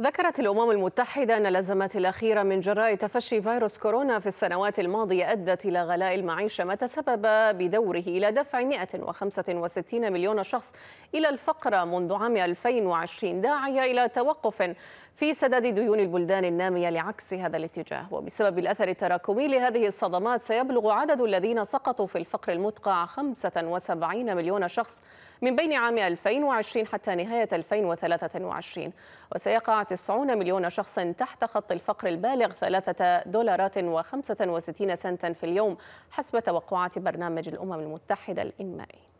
ذكرت الأمم المتحدة أن الأزمات الأخيرة من جراء تفشي فيروس كورونا في السنوات الماضية أدت إلى غلاء المعيشة ما تسبب بدوره إلى دفع 165 مليون شخص إلى الفقر منذ عام 2020 داعية إلى توقف في سداد ديون البلدان النامية لعكس هذا الاتجاه وبسبب الأثر التراكمي لهذه الصدمات سيبلغ عدد الذين سقطوا في الفقر المدقع 75 مليون شخص من بين عام 2020 حتى نهاية 2023 وسيقع 94 مليون شخص تحت خط الفقر البالغ 3 دولارات و65 سنتا في اليوم حسب توقعات برنامج الأمم المتحدة الإنمائي